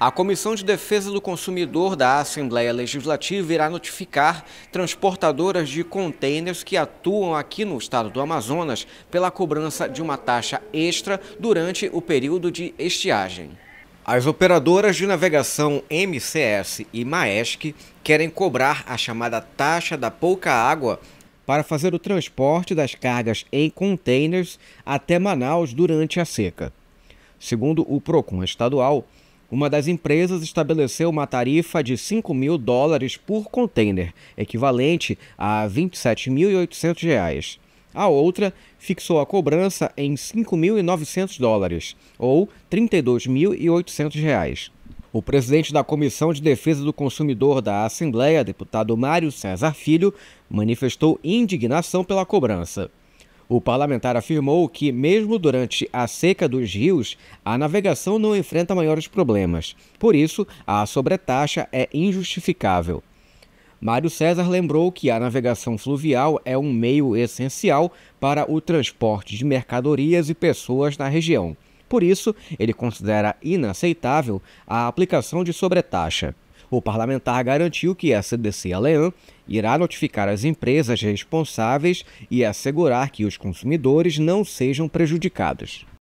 A Comissão de Defesa do Consumidor da Assembleia Legislativa irá notificar transportadoras de contêineres que atuam aqui no estado do Amazonas pela cobrança de uma taxa extra durante o período de estiagem. As operadoras de navegação MCS e Maesc querem cobrar a chamada taxa da pouca água para fazer o transporte das cargas em containers até Manaus durante a seca. Segundo o PROCON estadual, uma das empresas estabeleceu uma tarifa de 5 mil dólares por container, equivalente a 27.800 reais. A outra fixou a cobrança em 5.900 dólares, ou 32.800 reais. O presidente da Comissão de Defesa do Consumidor da Assembleia, deputado Mário César Filho, manifestou indignação pela cobrança. O parlamentar afirmou que, mesmo durante a seca dos rios, a navegação não enfrenta maiores problemas. Por isso, a sobretaxa é injustificável. Mário César lembrou que a navegação fluvial é um meio essencial para o transporte de mercadorias e pessoas na região. Por isso, ele considera inaceitável a aplicação de sobretaxa. O parlamentar garantiu que a CDC Alean irá notificar as empresas responsáveis e assegurar que os consumidores não sejam prejudicados.